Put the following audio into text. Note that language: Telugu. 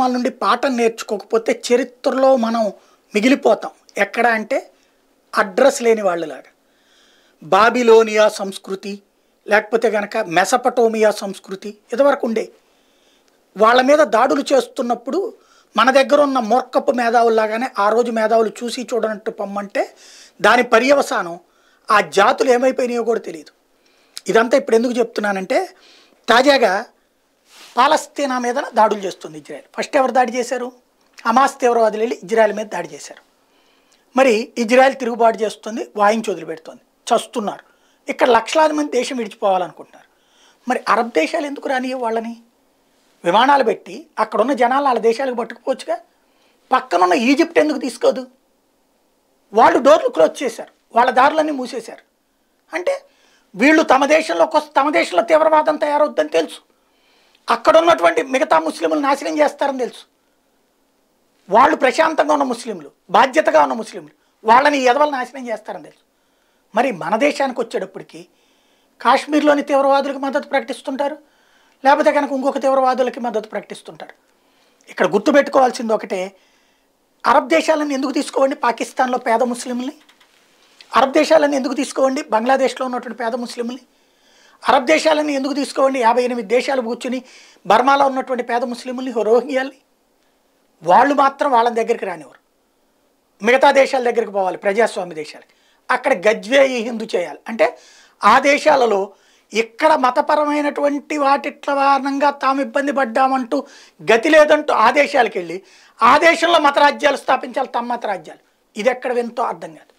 కార్యక్రమాల నుండి పాఠం నేర్చుకోకపోతే చరిత్రలో మనం మిగిలిపోతాం ఎక్కడ అంటే అడ్రస్ లేని వాళ్ళలాగా బాబిలోనియా సంస్కృతి లేకపోతే కనుక మెసపటోమియా సంస్కృతి ఇదివరకు ఉండే వాళ్ళ మీద దాడులు చేస్తున్నప్పుడు మన దగ్గర ఉన్న మూర్ఖపు మేధావుల్లాగానే ఆ రోజు మేధావులు చూసి చూడనట్టు పమ్మంటే దాని పర్యవసానం ఆ జాతులు ఏమైపోయినాయో కూడా తెలియదు ఇదంతా ఇప్పుడు ఎందుకు చెప్తున్నానంటే తాజాగా పాలస్తీనా మీద దాడులు చేస్తుంది ఇజ్రాయెల్ ఫస్ట్ ఎవరు దాడి చేశారు అమాస్ తీవ్రవాదులు వెళ్ళి ఇజ్రాయెల్ మీద దాడి చేశారు మరి ఇజ్రాయెల్ తిరుగుబాటు చేస్తుంది వాయించి వదిలిపెడుతుంది చస్తున్నారు ఇక్కడ లక్షలాది మంది దేశం విడిచిపోవాలనుకుంటున్నారు మరి అరబ్ దేశాలు ఎందుకు రాని వాళ్ళని విమానాలు పెట్టి అక్కడున్న జనాలు వాళ్ళ దేశాలకు పట్టుకుపోవచ్చుగా పక్కనున్న ఈజిప్ట్ ఎందుకు తీసుకోదు వాళ్ళు డోర్లు క్లోజ్ చేశారు వాళ్ళ దారులన్నీ మూసేశారు అంటే వీళ్ళు తమ దేశంలోకి వస్తే తమ దేశంలో తీవ్రవాదం తయారవుద్దని తెలుసు అక్కడ ఉన్నటువంటి మిగతా ముస్లింలు నాశనం చేస్తారని తెలుసు వాళ్ళు ప్రశాంతంగా ఉన్న ముస్లింలు బాధ్యతగా ఉన్న ముస్లింలు వాళ్ళని ఎదవలు నాశనం చేస్తారని తెలుసు మరి మన దేశానికి వచ్చేటప్పటికి కాశ్మీర్లోని తీవ్రవాదులకు మద్దతు ప్రకటిస్తుంటారు లేకపోతే కనుక ఇంకొక తీవ్రవాదులకి మద్దతు ప్రకటిస్తుంటారు ఇక్కడ గుర్తుపెట్టుకోవాల్సింది ఒకటే అరబ్ దేశాలను ఎందుకు తీసుకోవండి పాకిస్తాన్లో పేద ముస్లింని అరబ్ దేశాలను ఎందుకు తీసుకోవండి బంగ్లాదేశ్లో ఉన్నటువంటి పేద ముస్లింని అరబ్ దేశాలని ఎందుకు తీసుకోండి యాభై ఎనిమిది దేశాలు కూర్చుని బర్మాలో ఉన్నటువంటి పేద ముస్లింలని రోహింగ్యాల్ని వాళ్ళు మాత్రం వాళ్ళ దగ్గరికి రానివారు మిగతా దేశాల దగ్గరికి పోవాలి ప్రజాస్వామ్య దేశాలకి అక్కడ గజ్వే హిందు చేయాలి అంటే ఆ దేశాలలో ఇక్కడ మతపరమైనటువంటి వాటిట్ల కారణంగా తాము ఇబ్బంది పడ్డామంటూ గతి లేదంటూ ఆ దేశాలకు వెళ్ళి ఆ దేశంలో మతరాజ్యాలు స్థాపించాలి తమ మతరాజ్యాలు ఇది ఎక్కడ వెంతో అర్థం కాదు